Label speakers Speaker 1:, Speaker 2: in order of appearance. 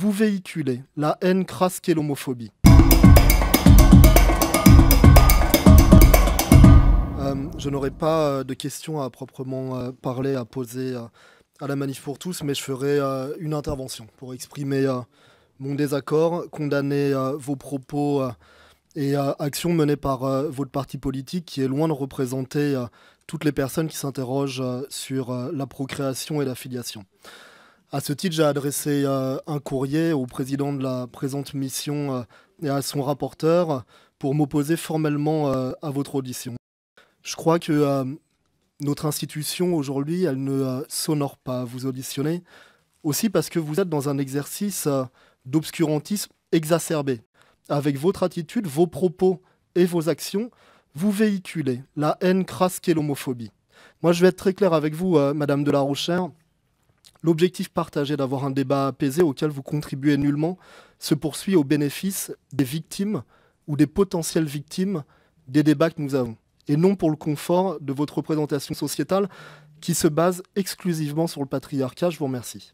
Speaker 1: vous véhiculez la haine crasse qu'est l'homophobie. Euh, je n'aurai pas euh, de questions à proprement euh, parler, à poser à la manif pour tous, mais je ferai une intervention pour exprimer mon désaccord, condamner vos propos et actions menées par votre parti politique qui est loin de représenter toutes les personnes qui s'interrogent sur la procréation et la filiation. À ce titre, j'ai adressé euh, un courrier au président de la présente mission euh, et à son rapporteur pour m'opposer formellement euh, à votre audition. Je crois que notre institution aujourd'hui, elle ne s'honore pas à vous auditionner, aussi parce que vous êtes dans un exercice d'obscurantisme exacerbé. Avec votre attitude, vos propos et vos actions, vous véhiculez la haine crasse et l'homophobie. Moi, je vais être très clair avec vous, Madame de la Rochère L'objectif partagé d'avoir un débat apaisé auquel vous contribuez nullement se poursuit au bénéfice des victimes ou des potentielles victimes des débats que nous avons, et non pour le confort de votre représentation sociétale qui se base exclusivement sur le patriarcat. Je vous remercie.